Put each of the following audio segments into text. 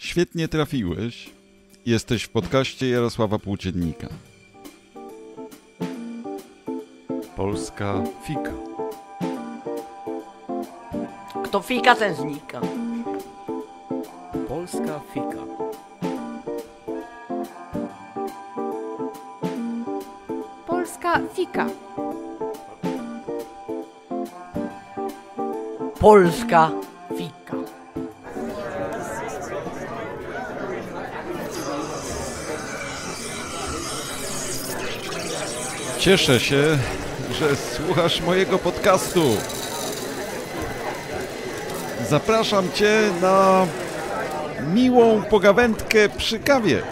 Świetnie trafiłeś. Jesteś w podcaście Jarosława Płóciennika. Polska fika. Kto fika, ten znika. Polska fika. Polska fika. Polska Cieszę się, że słuchasz mojego podcastu. Zapraszam Cię na miłą pogawędkę przy kawie.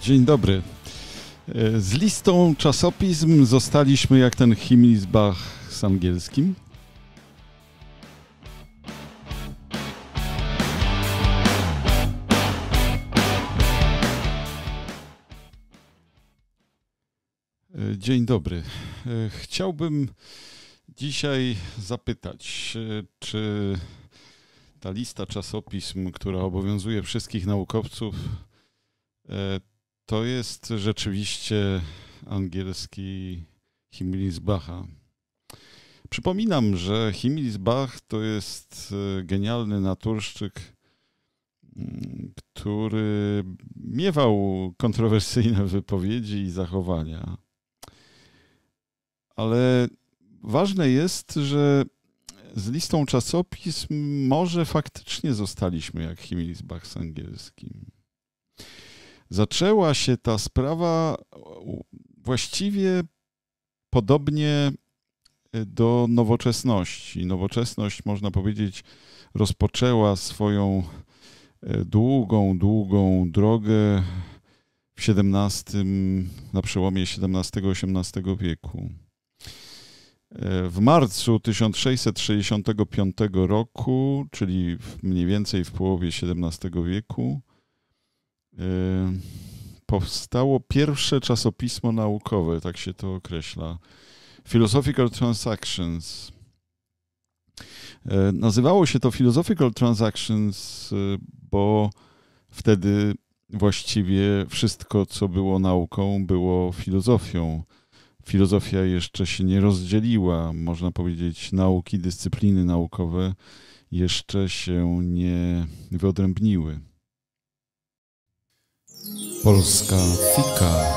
Dzień dobry. E, z listą czasopism zostaliśmy jak ten Himmelsbach z angielskim. E, dzień dobry. E, chciałbym dzisiaj zapytać, czy ta lista czasopism, która obowiązuje wszystkich naukowców, to jest rzeczywiście angielski Bacha. Przypominam, że Bach to jest e, genialny naturszczyk, mm, który miewał kontrowersyjne wypowiedzi i zachowania. Ale ważne jest, że z listą czasopism może faktycznie zostaliśmy jak Bach z angielskim zaczęła się ta sprawa właściwie podobnie y, do nowoczesności. Nowoczesność, można powiedzieć, rozpoczęła swoją y, długą, długą drogę w XVII, na przełomie XVII-XVIII wieku. Y, w marcu 1665 roku, czyli mniej więcej w połowie XVII wieku, Yy, powstało pierwsze czasopismo naukowe, tak się to określa. Philosophical Transactions. Yy, nazywało się to Philosophical Transactions, yy, bo wtedy właściwie wszystko, co było nauką, było filozofią. Filozofia jeszcze się nie rozdzieliła, można powiedzieć, nauki, dyscypliny naukowe jeszcze się nie wyodrębniły. Polska Fika.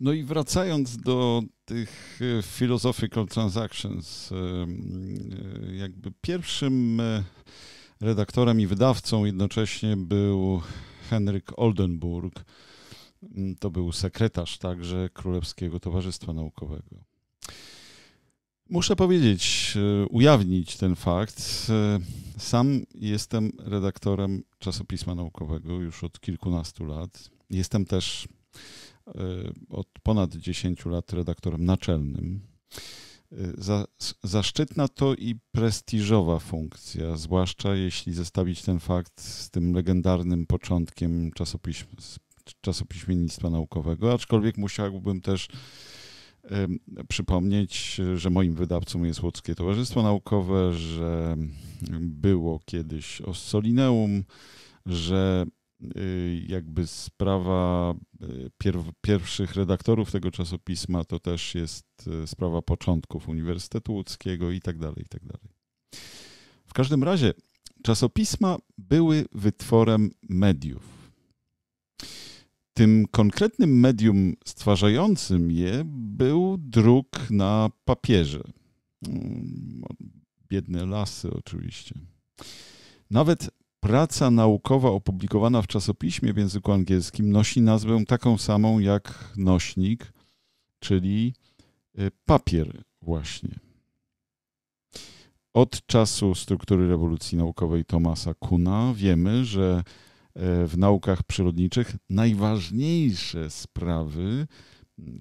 No i wracając do tych e, philosophical transactions, e, e, jakby pierwszym redaktorem i wydawcą jednocześnie był Henryk Oldenburg. Mm, to był sekretarz także Królewskiego Towarzystwa Naukowego. Muszę powiedzieć, e, ujawnić ten fakt. E, sam jestem redaktorem czasopisma naukowego już od kilkunastu lat. Jestem też e, od ponad 10 lat redaktorem naczelnym. zaszczytna to i prestiżowa funkcja, zwłaszcza jeśli zestawić ten fakt z tym legendarnym początkiem czasopiśm, czasopiśmiennictwa naukowego, aczkolwiek musiałbym też przypomnieć, że moim wydawcą jest Łódzkie Towarzystwo Naukowe, że było kiedyś Ossolineum, że y, jakby sprawa y, pierwszych redaktorów tego czasopisma to też jest y, sprawa początków Uniwersytetu Łódzkiego i tak dalej, i tak dalej. W każdym razie czasopisma były wytworem mediów tym konkretnym medium stwarzającym je był druk na papierze. Mm, biedne lasy, oczywiście. Nawet praca naukowa opublikowana w czasopiśmie w języku angielskim nosi nazwę taką samą jak nośnik, czyli y, papier, właśnie. Od czasu struktury rewolucji naukowej Tomasa Kuna wiemy, że E, w naukach przyrodniczych najważniejsze sprawy,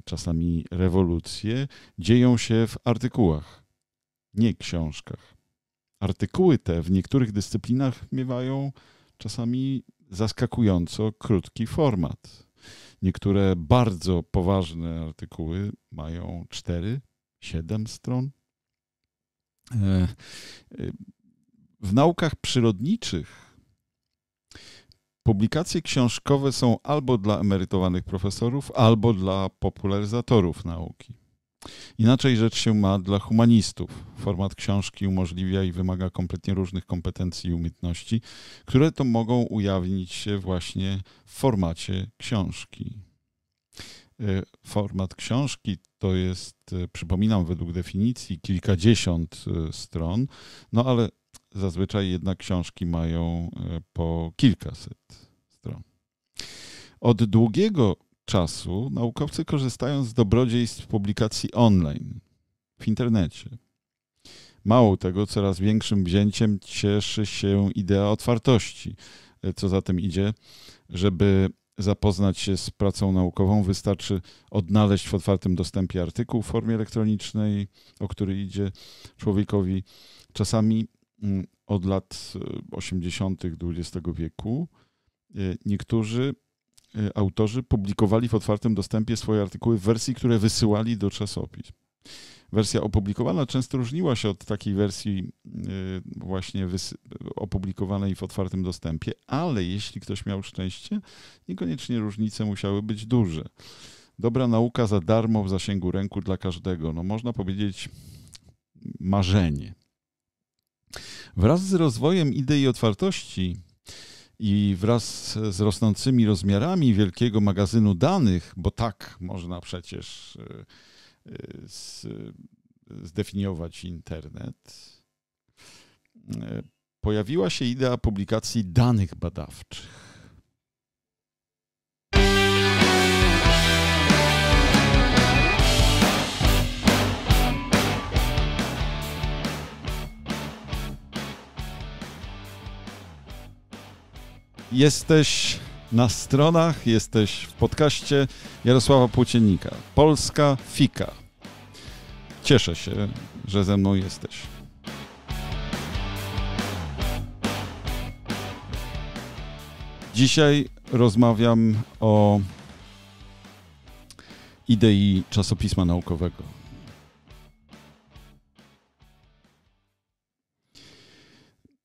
czasami rewolucje, dzieją się w artykułach, nie książkach. Artykuły te w niektórych dyscyplinach miewają czasami zaskakująco krótki format. Niektóre bardzo poważne artykuły mają 4-7 stron. E, e, w naukach przyrodniczych Publikacje książkowe są albo dla emerytowanych profesorów, albo dla popularyzatorów nauki. Inaczej rzecz się ma dla humanistów. Format książki umożliwia i wymaga kompletnie różnych kompetencji i umiejętności, które to mogą ujawnić się właśnie w formacie książki. E, format książki to jest, e, przypominam, według definicji kilkadziesiąt e, stron, no ale zazwyczaj jednak książki mają e, po kilkaset stron. Od długiego czasu naukowcy korzystają z dobrodziejstw publikacji online, w internecie. Mało tego, coraz większym wzięciem cieszy się idea otwartości. E, co za tym idzie, żeby zapoznać się z pracą naukową, wystarczy odnaleźć w otwartym dostępie artykuł w formie elektronicznej, o który idzie człowiekowi. Czasami Mm, od lat 80. E, XX wieku e, niektórzy e, autorzy publikowali w otwartym dostępie swoje artykuły w wersji, które wysyłali do czasopism. Wersja opublikowana często różniła się od takiej wersji właśnie opublikowanej w otwartym dostępie, ale jeśli ktoś miał szczęście, niekoniecznie różnice musiały być duże. Dobra nauka za darmo w zasięgu ręku dla każdego. No można powiedzieć marzenie. Wraz z rozwojem idei otwartości i wraz z rosnącymi rozmiarami wielkiego magazynu danych, bo tak można przecież y, y, zdefiniować internet, y, pojawiła się idea publikacji danych badawczych. Jesteś na stronach, jesteś w podcaście Jarosława Płóciennika. Polska Fika. Cieszę się, że ze mną jesteś. Dzisiaj rozmawiam o idei czasopisma naukowego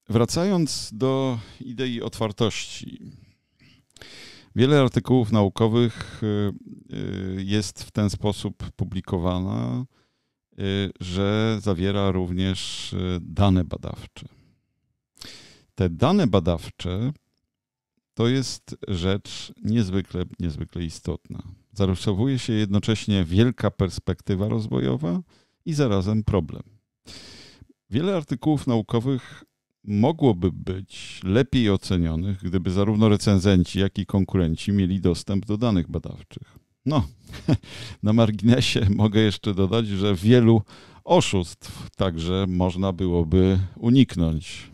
Wracając do idei otwartości. Wiele artykułów naukowych y, y, jest w ten sposób publikowana, y, że zawiera również dane badawcze. Te dane badawcze to jest rzecz niezwykle, niezwykle istotna. Zarysowuje się jednocześnie wielka perspektywa rozwojowa i zarazem problem. Wiele artykułów naukowych mogłoby być lepiej ocenionych, gdyby zarówno recenzenci, jak i konkurenci mieli dostęp do danych badawczych. No, na marginesie mogę jeszcze dodać, że wielu oszustw także można byłoby uniknąć.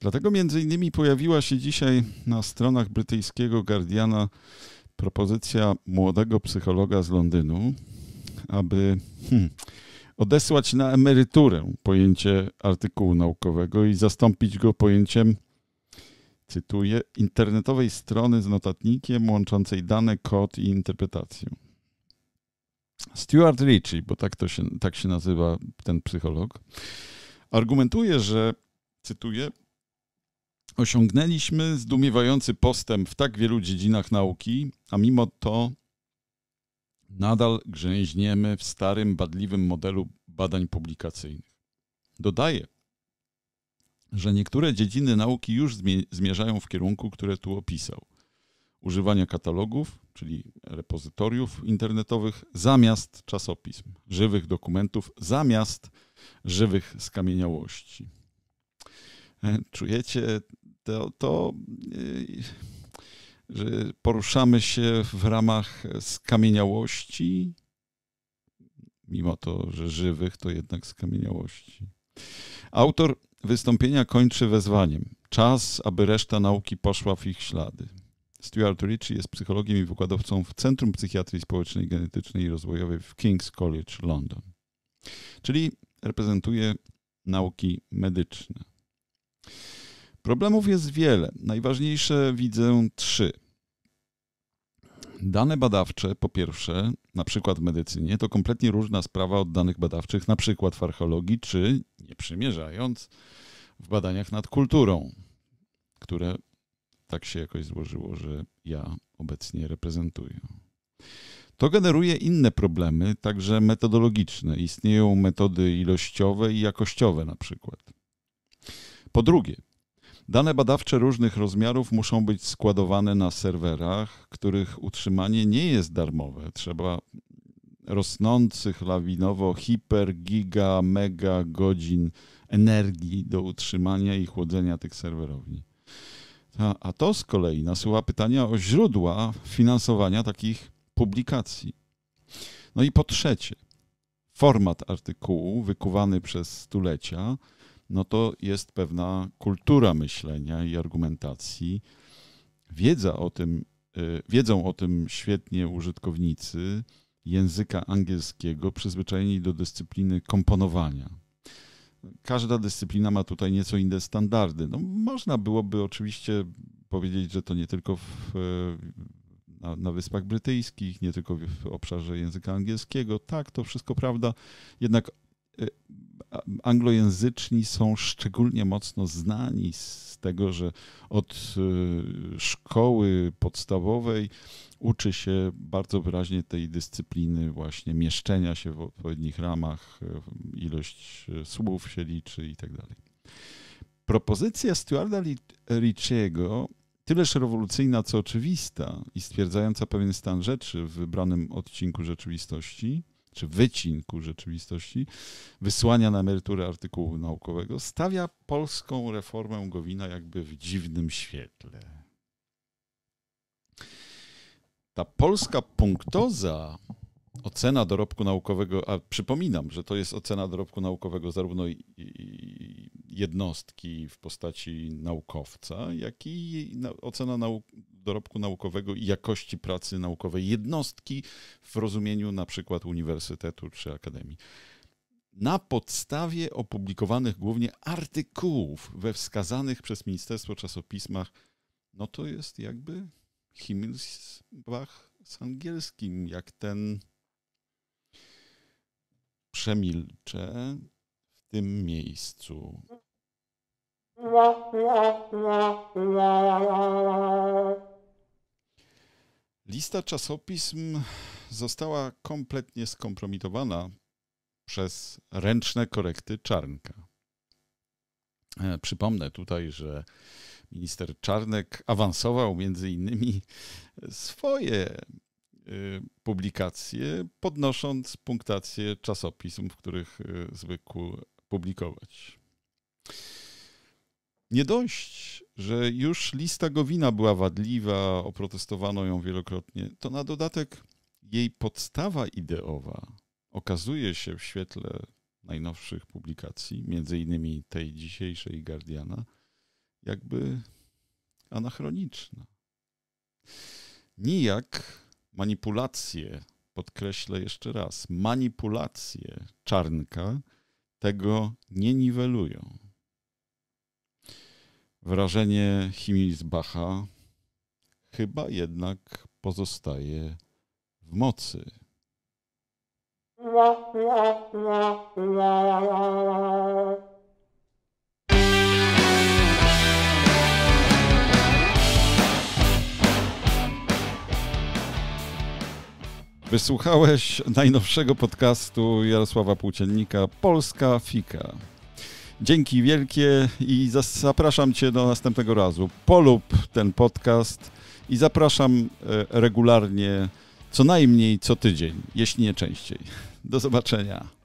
Dlatego między innymi pojawiła się dzisiaj na stronach brytyjskiego Guardiana propozycja młodego psychologa z Londynu, aby hmm, odesłać na emeryturę pojęcie artykułu naukowego i zastąpić go pojęciem, cytuję, internetowej strony z notatnikiem łączącej dane, kod i interpretację. Stuart Ritchie, bo tak, to się, tak się nazywa ten psycholog, argumentuje, że, cytuję, osiągnęliśmy zdumiewający postęp w tak wielu dziedzinach nauki, a mimo to nadal grzęźniemy w starym, badliwym modelu badań publikacyjnych. Dodaję, że niektóre dziedziny nauki już zmierzają w kierunku, który tu opisał. Używania katalogów, czyli repozytoriów internetowych, zamiast czasopism, żywych dokumentów, zamiast żywych skamieniałości. E, czujecie to, to y, że poruszamy się w ramach skamieniałości, mimo to, że żywych, to jednak skamieniałości. Autor wystąpienia kończy wezwaniem. Czas, aby reszta nauki poszła w ich ślady. Stuart Ritchie jest psychologiem i wykładowcą w Centrum Psychiatrii Społecznej, Genetycznej i Rozwojowej w King's College London. Czyli reprezentuje nauki medyczne. Problemów jest wiele. Najważniejsze widzę trzy. Dane badawcze, po pierwsze, na przykład w medycynie, to kompletnie różna sprawa od danych badawczych, na przykład w archeologii, czy, nie przymierzając, w badaniach nad kulturą, które tak się jakoś złożyło, że ja obecnie reprezentuję. To generuje inne problemy, także metodologiczne. Istnieją metody ilościowe i jakościowe na przykład. Po drugie, Dane badawcze różnych rozmiarów muszą być składowane na serwerach, których utrzymanie nie jest darmowe. Trzeba rosnących lawinowo hiper, giga, mega godzin energii do utrzymania i chłodzenia tych serwerowni. A, to z kolei nasuwa pytania o źródła finansowania takich publikacji. No i po trzecie, format artykułu wykuwany przez stulecia no to jest pewna kultura myślenia i argumentacji. Wiedza o tym, y, wiedzą o tym świetnie użytkownicy języka angielskiego przyzwyczajeni do dyscypliny komponowania. Każda dyscyplina ma tutaj nieco inne standardy. No, można byłoby oczywiście powiedzieć, że to nie tylko w, na, na, Wyspach Brytyjskich, nie tylko w obszarze języka angielskiego. Tak, to wszystko prawda. Jednak y, anglojęzyczni są szczególnie mocno znani z tego, że od y, szkoły podstawowej uczy się bardzo wyraźnie tej dyscypliny właśnie mieszczenia się w odpowiednich ramach, y, ilość y, słów się liczy i tak dalej. Propozycja Stuarda Ricciego, tyleż rewolucyjna co oczywista i stwierdzająca pewien stan rzeczy w wybranym odcinku rzeczywistości – czy wycinku rzeczywistości wysłania na emeryturę artykułu naukowego stawia polską reformę Gowina jakby w dziwnym świetle. Ta polska punktoza ocena dorobku naukowego, a przypominam, że to jest ocena dorobku naukowego zarówno jednostki w postaci naukowca, jak i ocena nauk dorobku naukowego i jakości pracy naukowej jednostki w rozumieniu na przykład uniwersytetu czy akademii. Na podstawie opublikowanych głównie artykułów we wskazanych przez ministerstwo czasopismach, no to jest jakby Himmelsbach z angielskim, jak ten przemilczę w tym miejscu. Lista czasopism została kompletnie skompromitowana przez ręczne korekty Czarnka. E, przypomnę tutaj, że minister Czarnek awansował między innymi swoje e, publikacje, podnosząc punktację czasopism, w których e, zwykł publikować. Nie dość, że już lista Gowina była wadliwa, oprotestowano ją wielokrotnie, to na dodatek jej podstawa ideowa okazuje się w świetle najnowszych publikacji, między innymi tej dzisiejszej Guardiana, jakby anachroniczna. Nijak manipulacje, podkreślę jeszcze raz, manipulacje czarnka tego nie niwelują wrażenie chimii z Bacha chyba jednak pozostaje w mocy. Wysłuchałeś najnowszego podcastu Jarosława Płóciennika Polska Fika. Dzięki wielkie i zapraszam Cię do następnego razu. Polub ten podcast i zapraszam e, regularnie, co najmniej co tydzień, jeśli nie częściej. Do zobaczenia.